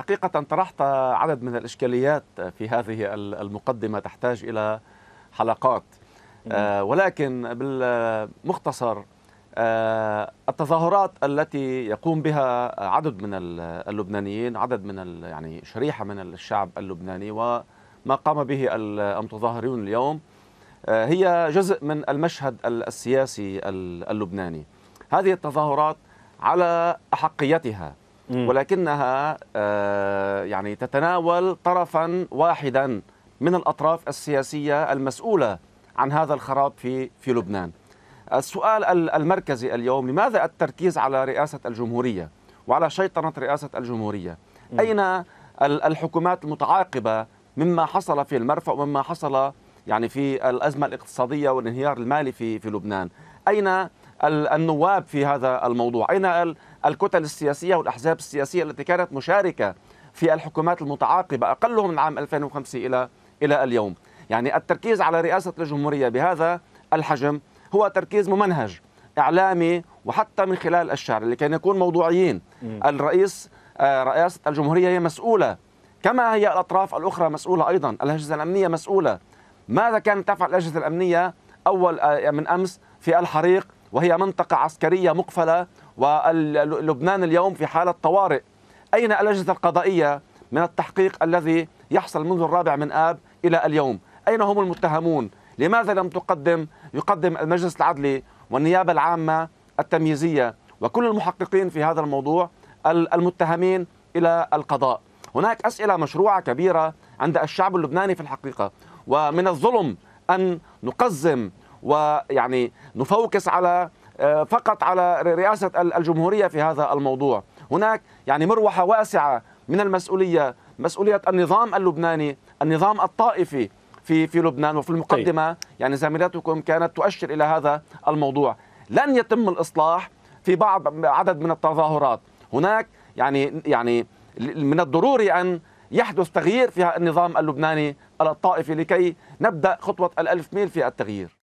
حقيقة طرحت عدد من الإشكاليات في هذه المقدمة تحتاج إلى حلقات آه، ولكن بالمختصر آه، التظاهرات التي يقوم بها عدد من اللبنانيين عدد من يعني شريحة من الشعب اللبناني وما قام به المتظاهرون اليوم آه، هي جزء من المشهد السياسي اللبناني هذه التظاهرات على أحقيتها ولكنها آه، يعني تتناول طرفا واحدا من الأطراف السياسية المسؤولة عن هذا الخراب في في لبنان السؤال المركزي اليوم لماذا التركيز على رئاسة الجمهورية وعلى شيطنة رئاسة الجمهورية أين الحكومات المتعاقبة مما حصل في المرفأ ومما حصل يعني في الأزمة الاقتصادية والانهيار المالي في في لبنان أين النواب في هذا الموضوع أين الكتل السياسية والأحزاب السياسية التي كانت مشاركة في الحكومات المتعاقبة أقلهم من عام 2005 إلى إلى اليوم يعني التركيز على رئاسة الجمهورية بهذا الحجم هو تركيز ممنهج إعلامي وحتى من خلال الشعر لكي نكون موضوعيين الرئيس آه، رئاسة الجمهورية هي مسؤولة كما هي الأطراف الأخرى مسؤولة أيضا الأجهزة الأمنية مسؤولة ماذا كانت تفعل الأجهزة الأمنية أول آه، من أمس في الحريق وهي منطقة عسكرية مقفلة ولبنان اليوم في حالة طوارئ أين الأجهزة القضائية من التحقيق الذي يحصل منذ الرابع من آب إلى اليوم أين هم المتهمون لماذا لم تقدم يقدم المجلس العدلي والنيابة العامة التمييزية وكل المحققين في هذا الموضوع المتهمين إلى القضاء هناك أسئلة مشروعة كبيرة عند الشعب اللبناني في الحقيقة ومن الظلم أن نقزم ويعني نفوكس على آه، فقط على رئاسة الجمهورية في هذا الموضوع هناك يعني مروحة واسعة من المسؤولية مسؤولية النظام اللبناني النظام الطائفي في في لبنان وفي المقدمة طيب. يعني زميلتكم كانت تؤشر إلى هذا الموضوع لن يتم الإصلاح في بعض عدد من التظاهرات هناك يعني يعني من الضروري أن يحدث تغيير في النظام اللبناني الطائفي لكي نبدأ خطوة الألف ميل في التغيير